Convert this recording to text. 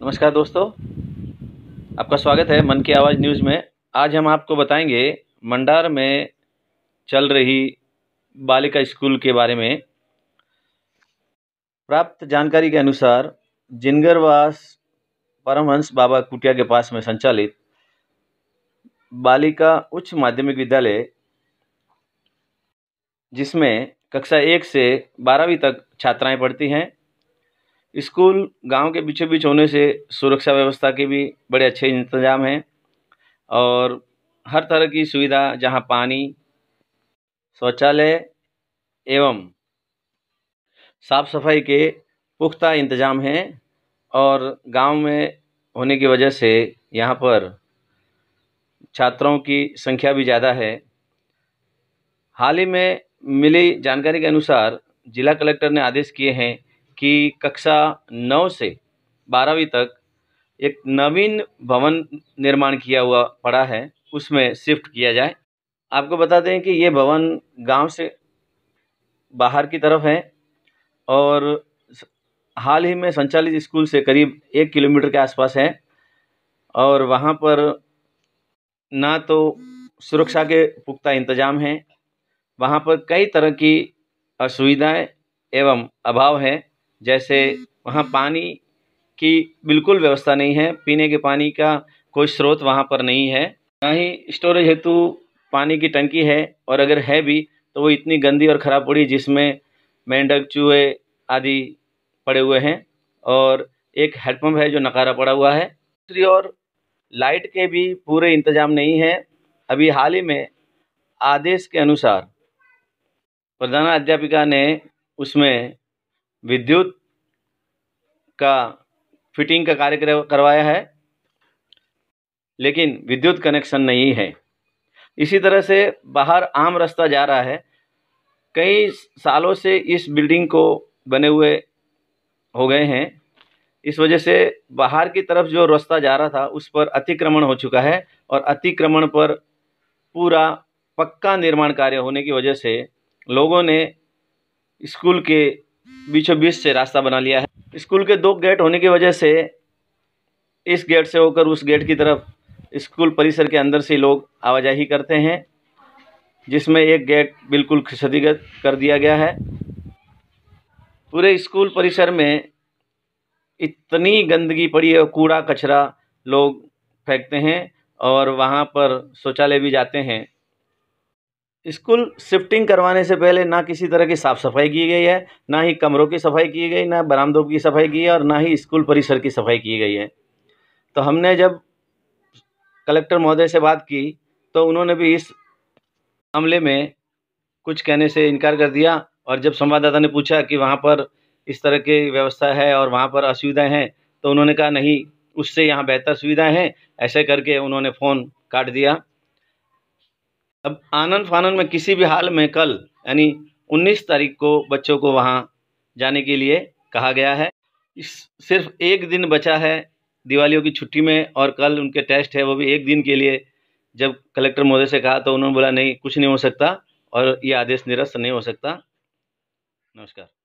नमस्कार दोस्तों आपका स्वागत है मन की आवाज़ न्यूज़ में आज हम आपको बताएंगे मंडार में चल रही बालिका स्कूल के बारे में प्राप्त जानकारी के अनुसार जिनगरवास परमहंस बाबा कुटिया के पास में संचालित बालिका उच्च माध्यमिक विद्यालय जिसमें कक्षा एक से बारहवीं तक छात्राएं पढ़ती हैं इस्कूल गाँव के बीचों बीच होने से सुरक्षा व्यवस्था के भी बड़े अच्छे इंतज़ाम हैं और हर तरह की सुविधा जहाँ पानी शौचालय एवं साफ़ सफाई के पुख्ता इंतज़ाम हैं और गांव में होने की वजह से यहाँ पर छात्रों की संख्या भी ज़्यादा है हाल ही में मिली जानकारी के अनुसार जिला कलेक्टर ने आदेश किए हैं कि कक्षा नौ से बारहवीं तक एक नवीन भवन निर्माण किया हुआ पड़ा है उसमें शिफ्ट किया जाए आपको बता दें कि ये भवन गांव से बाहर की तरफ है और हाल ही में संचालित स्कूल से करीब एक किलोमीटर के आसपास है और वहाँ पर ना तो सुरक्षा के पुख्ता इंतजाम हैं वहाँ पर कई तरह की असुविधाएं एवं अभाव हैं जैसे वहाँ पानी की बिल्कुल व्यवस्था नहीं है पीने के पानी का कोई स्रोत वहाँ पर नहीं है ना ही स्टोरेज हेतु पानी की टंकी है और अगर है भी तो वो इतनी गंदी और ख़राब पड़ी जिसमें मेंढक चूहे आदि पड़े हुए हैं और एक हेडपम्प है जो नकारा पड़ा हुआ है दूसरी ओर लाइट के भी पूरे इंतजाम नहीं है अभी हाल ही में आदेश के अनुसार प्रधानाध्यापिका ने उसमें विद्युत का फिटिंग का कार्य करवाया है लेकिन विद्युत कनेक्शन नहीं है इसी तरह से बाहर आम रास्ता जा रहा है कई सालों से इस बिल्डिंग को बने हुए हो गए हैं इस वजह से बाहर की तरफ जो रास्ता जा रहा था उस पर अतिक्रमण हो चुका है और अतिक्रमण पर पूरा पक्का निर्माण कार्य होने की वजह से लोगों ने स्कूल के बीचों बीच से रास्ता बना लिया है स्कूल के दो गेट होने की वजह से इस गेट से होकर उस गेट की तरफ स्कूल परिसर के अंदर से लोग आवाजाही करते हैं जिसमें एक गेट बिल्कुल क्षतिग्रस्त कर दिया गया है पूरे स्कूल परिसर में इतनी गंदगी पड़ी है कूड़ा कचरा लोग फेंकते हैं और वहाँ पर शौचालय भी जाते हैं स्कूल शिफ्टिंग करवाने से पहले ना किसी तरह की साफ सफाई की गई है ना ही कमरों की सफाई की गई ना बरामदों की सफाई की है और ना ही स्कूल परिसर की सफाई की गई है तो हमने जब कलेक्टर महोदय से बात की तो उन्होंने भी इस मामले में कुछ कहने से इनकार कर दिया और जब संवाददाता ने पूछा कि वहाँ पर इस तरह की व्यवस्था है और वहाँ पर असुविधाएँ हैं तो उन्होंने कहा नहीं उससे यहाँ बेहतर सुविधाएँ हैं ऐसे करके उन्होंने फ़ोन काट दिया अब आनंद फानंद में किसी भी हाल में कल यानी 19 तारीख को बच्चों को वहाँ जाने के लिए कहा गया है इस सिर्फ एक दिन बचा है दिवालियों की छुट्टी में और कल उनके टेस्ट है वो भी एक दिन के लिए जब कलेक्टर महोदय से कहा तो उन्होंने बोला नहीं कुछ नहीं हो सकता और ये आदेश निरस्त नहीं हो सकता नमस्कार